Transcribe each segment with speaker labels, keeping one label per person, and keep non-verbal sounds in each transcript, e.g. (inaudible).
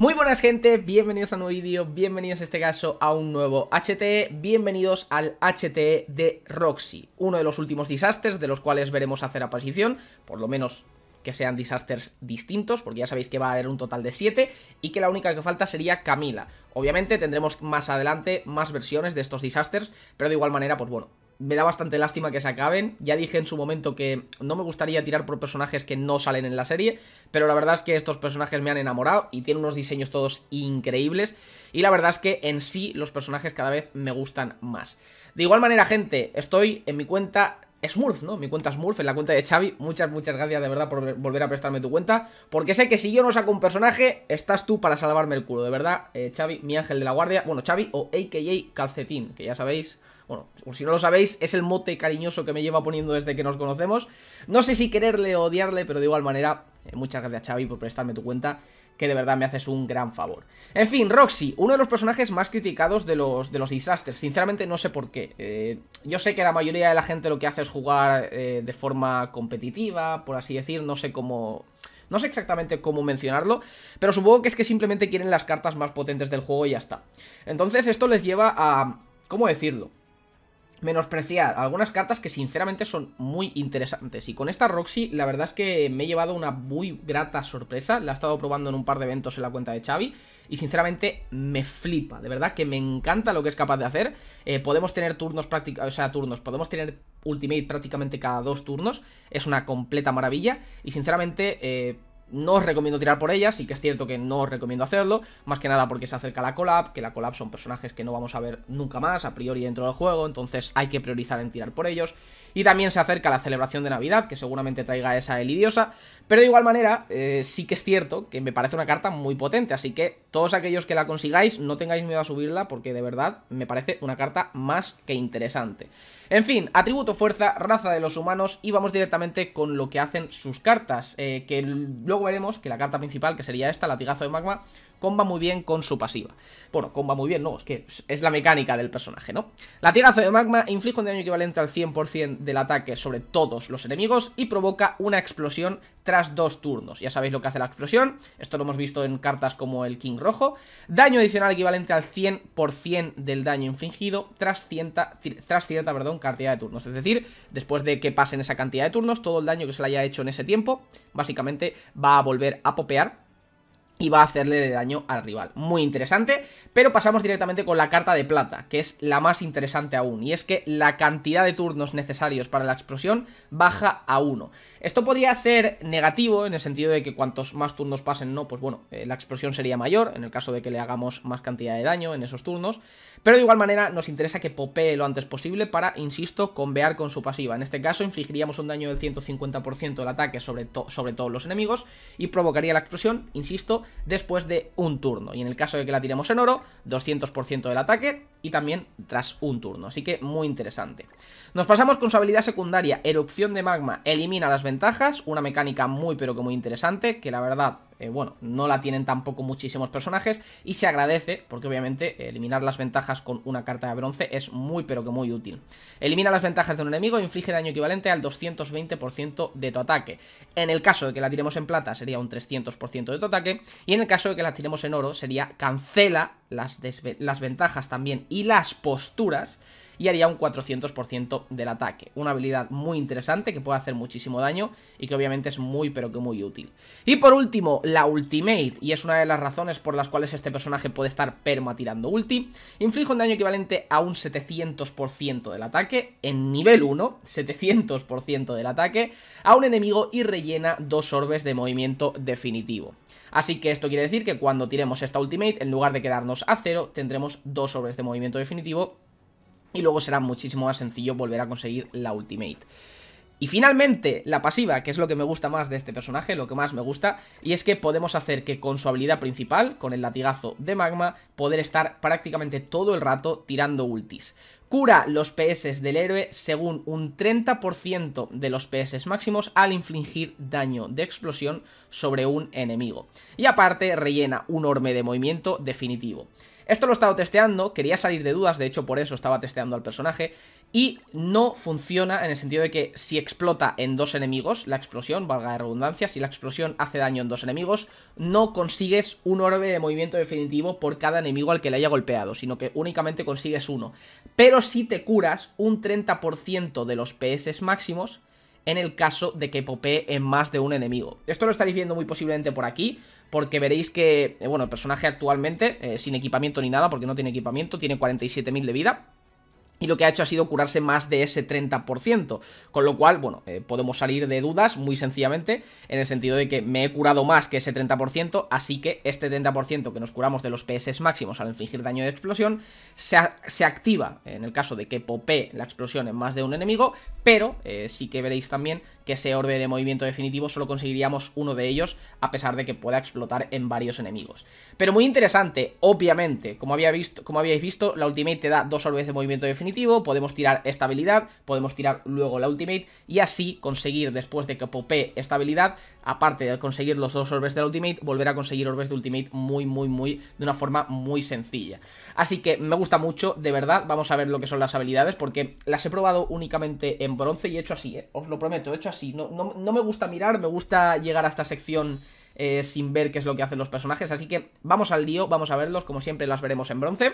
Speaker 1: Muy buenas gente, bienvenidos a un nuevo vídeo, bienvenidos en este caso a un nuevo HTE, bienvenidos al HTE de Roxy, uno de los últimos desastres de los cuales veremos hacer aparición, por lo menos que sean disasters distintos, porque ya sabéis que va a haber un total de 7, y que la única que falta sería Camila. Obviamente tendremos más adelante más versiones de estos disasters, pero de igual manera, pues bueno, me da bastante lástima que se acaben. Ya dije en su momento que no me gustaría tirar por personajes que no salen en la serie, pero la verdad es que estos personajes me han enamorado y tienen unos diseños todos increíbles. Y la verdad es que en sí los personajes cada vez me gustan más. De igual manera, gente, estoy en mi cuenta Smurf, ¿no? Mi cuenta Smurf, en la cuenta de Xavi. Muchas, muchas gracias de verdad por volver a prestarme tu cuenta. Porque sé que si yo no saco un personaje, estás tú para salvarme el culo. De verdad, eh, Xavi, mi ángel de la guardia. Bueno, Xavi o AKA Calcetín, que ya sabéis, bueno, si no lo sabéis, es el mote cariñoso que me lleva poniendo desde que nos conocemos. No sé si quererle o odiarle, pero de igual manera, eh, muchas gracias Xavi por prestarme tu cuenta que de verdad me haces un gran favor. En fin, Roxy, uno de los personajes más criticados de los, de los disasters. Sinceramente no sé por qué. Eh, yo sé que la mayoría de la gente lo que hace es jugar eh, de forma competitiva, por así decir. No sé cómo... No sé exactamente cómo mencionarlo, pero supongo que es que simplemente quieren las cartas más potentes del juego y ya está. Entonces esto les lleva a... ¿Cómo decirlo? menospreciar algunas cartas que sinceramente son muy interesantes. Y con esta Roxy, la verdad es que me he llevado una muy grata sorpresa. La he estado probando en un par de eventos en la cuenta de Xavi. Y sinceramente me flipa, de verdad que me encanta lo que es capaz de hacer. Eh, podemos tener turnos prácticamente, o sea, turnos, podemos tener ultimate prácticamente cada dos turnos. Es una completa maravilla. Y sinceramente... Eh, no os recomiendo tirar por ellas, sí que es cierto que no os recomiendo hacerlo, más que nada porque se acerca la collab, que la collab son personajes que no vamos a ver nunca más a priori dentro del juego, entonces hay que priorizar en tirar por ellos. Y también se acerca la celebración de Navidad, que seguramente traiga esa Elidiosa, pero de igual manera eh, sí que es cierto que me parece una carta muy potente, así que todos aquellos que la consigáis no tengáis miedo a subirla porque de verdad me parece una carta más que interesante. En fin, atributo fuerza, raza de los humanos y vamos directamente con lo que hacen sus cartas, eh, que luego veremos que la carta principal, que sería esta, latigazo de magma, comba muy bien con su pasiva. Bueno, comba muy bien, no, es que es la mecánica del personaje, ¿no? la Latigazo de magma inflige un daño equivalente al 100% del ataque sobre todos los enemigos y provoca una explosión tras dos turnos. Ya sabéis lo que hace la explosión, esto lo hemos visto en cartas como el King Rojo. Daño adicional equivalente al 100% del daño infligido tras cierta, tras cierta perdón, cantidad de turnos. Es decir, después de que pasen esa cantidad de turnos, todo el daño que se le haya hecho en ese tiempo, básicamente va a volver a popear y va a hacerle daño al rival. Muy interesante, pero pasamos directamente con la carta de plata, que es la más interesante aún, y es que la cantidad de turnos necesarios para la explosión baja a 1. Esto podría ser negativo, en el sentido de que cuantos más turnos pasen, no, pues bueno, eh, la explosión sería mayor, en el caso de que le hagamos más cantidad de daño en esos turnos, pero de igual manera nos interesa que popee lo antes posible para, insisto, convear con su pasiva. En este caso infligiríamos un daño del 150% del ataque sobre, sobre todos los enemigos y provocaría la explosión, insisto, después de un turno. Y en el caso de que la tiremos en oro, 200% del ataque y también tras un turno. Así que muy interesante. Nos pasamos con su habilidad secundaria, Erupción de Magma. Elimina las ventajas, una mecánica muy pero que muy interesante, que la verdad eh, bueno, no la tienen tampoco muchísimos personajes y se agradece porque obviamente eliminar las ventajas con una carta de bronce es muy pero que muy útil. Elimina las ventajas de un enemigo e inflige daño equivalente al 220% de tu ataque. En el caso de que la tiremos en plata sería un 300% de tu ataque y en el caso de que la tiremos en oro sería cancela las, las ventajas también y las posturas y haría un 400% del ataque. Una habilidad muy interesante que puede hacer muchísimo daño y que obviamente es muy pero que muy útil. Y por último, la ultimate, y es una de las razones por las cuales este personaje puede estar perma tirando ulti, inflige un daño equivalente a un 700% del ataque, en nivel 1, 700% del ataque, a un enemigo y rellena dos orbes de movimiento definitivo. Así que esto quiere decir que cuando tiremos esta ultimate, en lugar de quedarnos a cero, tendremos dos orbes de movimiento definitivo y luego será muchísimo más sencillo volver a conseguir la Ultimate. Y finalmente, la pasiva, que es lo que me gusta más de este personaje, lo que más me gusta, y es que podemos hacer que con su habilidad principal, con el latigazo de magma, poder estar prácticamente todo el rato tirando ultis. Cura los PS del héroe según un 30% de los PS máximos al infligir daño de explosión sobre un enemigo. Y aparte rellena un orme de movimiento definitivo. Esto lo he estado testeando, quería salir de dudas, de hecho por eso estaba testeando al personaje, y no funciona en el sentido de que si explota en dos enemigos, la explosión, valga la redundancia, si la explosión hace daño en dos enemigos, no consigues un orbe de movimiento definitivo por cada enemigo al que le haya golpeado, sino que únicamente consigues uno. Pero si te curas un 30% de los PS máximos, en el caso de que popee en más de un enemigo. Esto lo estaréis viendo muy posiblemente por aquí, porque veréis que, eh, bueno, el personaje actualmente, eh, sin equipamiento ni nada, porque no tiene equipamiento, tiene 47.000 de vida y lo que ha hecho ha sido curarse más de ese 30%, con lo cual, bueno, eh, podemos salir de dudas muy sencillamente, en el sentido de que me he curado más que ese 30%, así que este 30% que nos curamos de los PS máximos al infligir daño de explosión, se, activa en el caso de que popee la explosión en más de un enemigo, pero eh, sí que veréis también que ese orbe de movimiento definitivo solo conseguiríamos uno de ellos, a pesar de que pueda explotar en varios enemigos. Pero muy interesante, obviamente, como, había visto, como habíais visto, la Ultimate te da dos orbes de movimiento definitivo, podemos tirar esta habilidad, podemos tirar luego la ultimate y así conseguir después de que popee esta habilidad, aparte de conseguir los dos orbes de la ultimate, volver a conseguir orbes de ultimate muy, muy, muy, de una forma muy sencilla. Así que me gusta mucho, de verdad, vamos a ver lo que son las habilidades porque las he probado únicamente en bronce y he hecho así, ¿eh? os lo prometo, he hecho así, no, no, me gusta mirar, me gusta llegar a esta sección... Eh, sin ver qué es lo que hacen los personajes, así que vamos al lío, vamos a verlos, como siempre las veremos en bronce.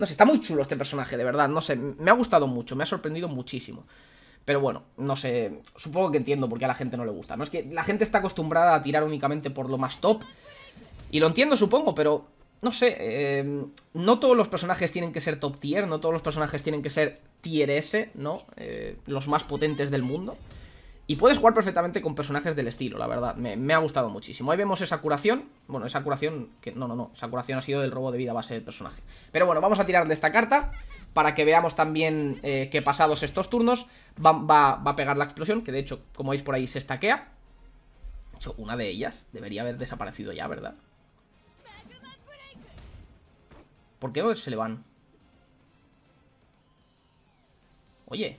Speaker 1: No sé, está muy chulo este personaje, de verdad. No sé, me ha gustado mucho, me ha sorprendido muchísimo. Pero bueno, no sé, supongo que entiendo por qué a la gente no le gusta. No es que la gente está acostumbrada a tirar únicamente por lo más top. Y lo entiendo, supongo, pero no sé, eh, no todos los personajes tienen que ser top tier, no todos los personajes tienen que ser tier S, ¿no? Eh, los más potentes del mundo. Y puedes jugar perfectamente con personajes del estilo, la verdad. Me, ha gustado muchísimo. Ahí vemos esa curación. Bueno, esa curación... que No, no, no. Esa curación ha sido del robo de vida base del personaje. Pero bueno, vamos a tirar de esta carta para que veamos también eh, que pasados estos turnos va, a pegar la explosión, que de hecho, como veis por ahí, se estaquea. De hecho, una de ellas debería haber desaparecido ya, ¿verdad? ¿Por qué se le van? Oye...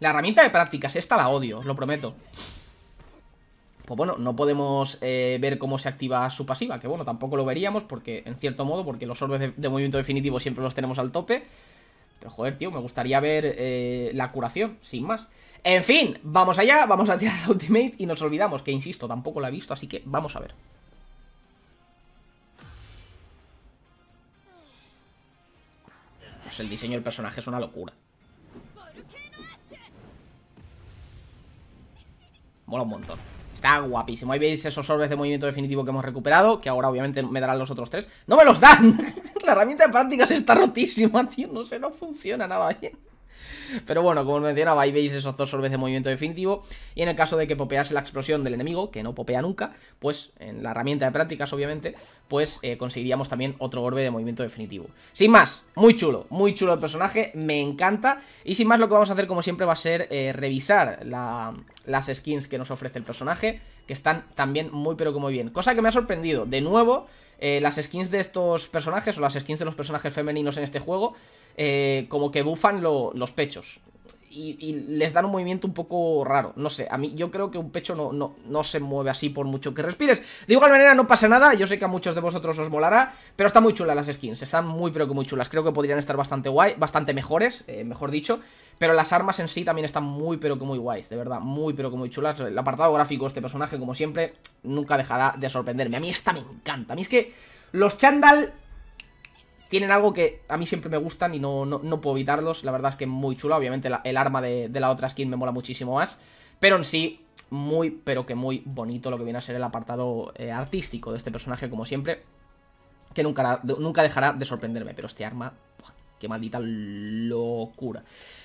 Speaker 1: La herramienta de prácticas, esta la odio, os lo prometo Pues bueno, no podemos eh, ver cómo se activa su pasiva Que bueno, tampoco lo veríamos porque, en cierto modo Porque los orbes de, movimiento definitivo siempre los tenemos al tope Pero joder, tío, me gustaría ver eh, la curación, sin más En fin, vamos allá, vamos a tirar la ultimate Y nos olvidamos, que insisto, tampoco la he visto Así que vamos a ver pues el diseño del personaje es una locura mola un montón Está guapísimo, ahí veis esos orbes de movimiento definitivo que hemos recuperado Que ahora obviamente me darán los otros tres ¡No me los dan! (laughs) La herramienta de prácticas está rotísima, tío, no sé, no funciona nada bien pero bueno, como os mencionaba, ahí veis esos dos orbes de movimiento definitivo. Y en el caso de que popease la explosión del enemigo, que no popea nunca, pues en la herramienta de prácticas, obviamente, pues eh, conseguiríamos también otro orbe de movimiento definitivo. Sin más, muy chulo, muy chulo el personaje, me encanta. Y sin más, lo que vamos a hacer, como siempre, va a ser eh, revisar las skins que nos ofrece el personaje, que están también muy pero que muy bien. Cosa que me ha sorprendido, de nuevo... Eh, las skins de estos personajes o las skins de los personajes femeninos en este juego eh, como que bufan los pechos. Y, les dan un movimiento un poco raro. No sé, a mí yo creo que un pecho no, no, se mueve así por mucho que respires. De igual manera, no pasa nada. Yo sé que a muchos de vosotros os molará, pero están muy chulas las skins. Están muy, pero que muy chulas. Creo que podrían estar bastante guay, bastante mejores, eh, mejor dicho. Pero las armas en sí también están muy, pero que muy guays. De verdad, muy, pero que muy chulas. El apartado gráfico de este personaje, como siempre, nunca dejará de sorprenderme. A mí esta me encanta. A mí es que los chandal tienen algo que a mí siempre me gustan y no, no, puedo evitarlos. La verdad es que muy chulo Obviamente el arma de, la otra skin me mola muchísimo más. Pero en sí, muy, pero que muy bonito lo que viene a ser el apartado eh, artístico de este personaje, como siempre. Que nunca, nunca dejará de sorprenderme. Pero este arma Qué maldita locura.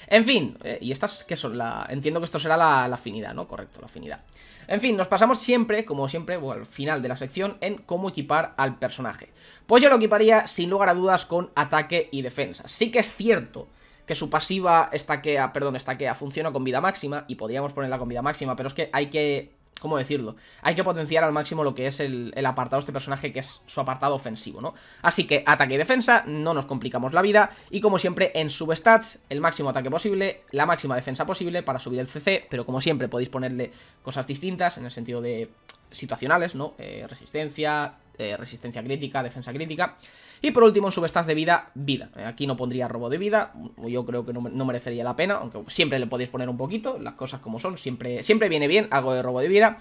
Speaker 1: En fin, eh, y estas que son la... Entiendo que esto será la, afinidad, ¿no? Correcto, la afinidad. En fin, nos pasamos siempre, como siempre, o al final de la sección, en cómo equipar al personaje. Pues yo lo equiparía, sin lugar a dudas, con ataque y defensa. Sí que es cierto que su pasiva estaquea, perdón, estaquea, funciona con vida máxima, y podríamos ponerla con vida máxima, pero es que hay que ¿Cómo decirlo? Hay que potenciar al máximo lo que es el, apartado de este personaje, que es su apartado ofensivo, ¿no? Así que ataque y defensa, no nos complicamos la vida. Y como siempre, en substats, el máximo ataque posible, la máxima defensa posible para subir el CC. Pero como siempre, podéis ponerle cosas distintas, en el sentido de situacionales, ¿no? Eh, resistencia, eh, resistencia crítica, defensa crítica. Y por último, subestad de vida, vida. Eh, aquí no pondría robo de vida, yo creo que no, merecería la pena, aunque siempre le podéis poner un poquito, las cosas como son, siempre, siempre viene bien algo de robo de vida.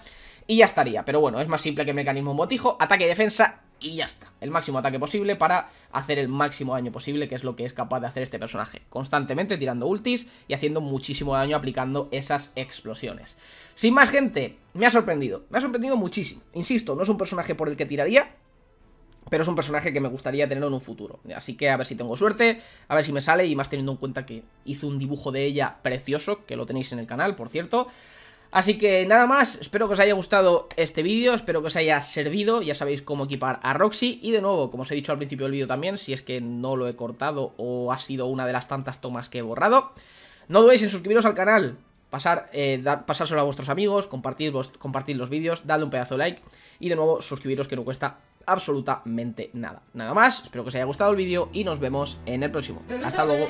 Speaker 1: Y ya estaría, pero bueno, es más simple que mecanismo motijo, ataque y defensa y ya está. El máximo ataque posible para hacer el máximo daño posible, que es lo que es capaz de hacer este personaje. Constantemente tirando ultis y haciendo muchísimo daño aplicando esas explosiones. Sin más, gente, me ha sorprendido. Me ha sorprendido muchísimo. Insisto, no es un personaje por el que tiraría, pero es un personaje que me gustaría tener en un futuro. Así que a ver si tengo suerte, a ver si me sale, y más teniendo en cuenta que hice un dibujo de ella precioso, que lo tenéis en el canal, por cierto... Así que nada más, espero que os haya gustado este vídeo, espero que os haya servido, ya sabéis cómo equipar a Roxy y de nuevo, como os he dicho al principio del vídeo también, si es que no lo he cortado o ha sido una de las tantas tomas que he borrado, no dudéis en suscribiros al canal, pasar, eh, pasárselo a vuestros amigos, compartid vos, compartir los vídeos, darle un pedazo de like y de nuevo suscribiros que no cuesta absolutamente nada. Nada más, espero que os haya gustado el vídeo y nos vemos en el próximo. Hasta luego.